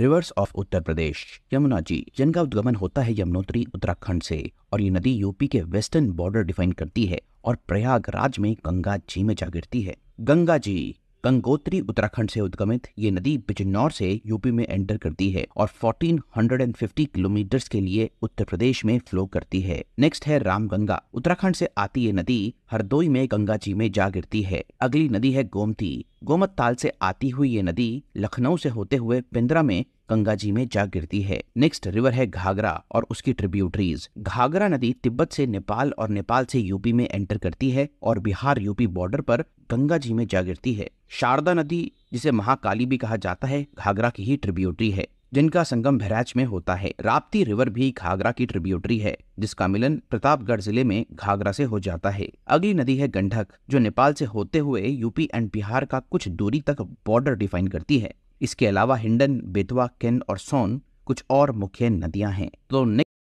reverse of Uttar Pradesh Yamuna ji जिनका उद्गमन होता है यमुनोत्री उत्तराखंड से और ये नदी यूपी के वेस्टर्न बॉर्डर डिफाइन करती है और प्रयागराज में गंगा जी में जा गिरती है गंगा जी गंगोत्री उत्तराखंड से उद्गमित ये नदी बिजनौर से यूपी में एंटर करती है और 1450 किलोमीटर के लिए उत्तर प्रदेश में फ्लो करती है नेक्स्ट है रामगंगा उत्तराखंड से आती ये नदी हरदोई में गंगा जी में जा गिरती है अगली नदी है गोमती गोमत ताल से आती हुई ये नदी लखनऊ से होते हुए पिंद्रा में गंगा जी में जा गिरती है नेक्स्ट रिवर है घाघरा और उसकी ट्रिब्यूटरीज घाघरा नदी तिब्बत से नेपाल और नेपाल से यूपी में एंटर करती है और बिहार यूपी बॉर्डर पर गंगा जी में जा गिरती है शारदा नदी जिसे महाकाली भी कहा जाता है घाघरा की ही ट्रिब्यूटरी है जिनका संगम भैराज में होता है राप्ती रिवर भी घाघरा की ट्रिब्यूटरी है जिसका मिलन प्रतापगढ़ जिले में घाघरा से हो जाता है अगली नदी है गंडक जो नेपाल से होते हुए यूपी एंड बिहार का कुछ दूरी तक बॉर्डर डिफाइन करती है इसके अलावा हिंडन बेतवा केन और सोन कुछ और मुख्य नदियां हैं तो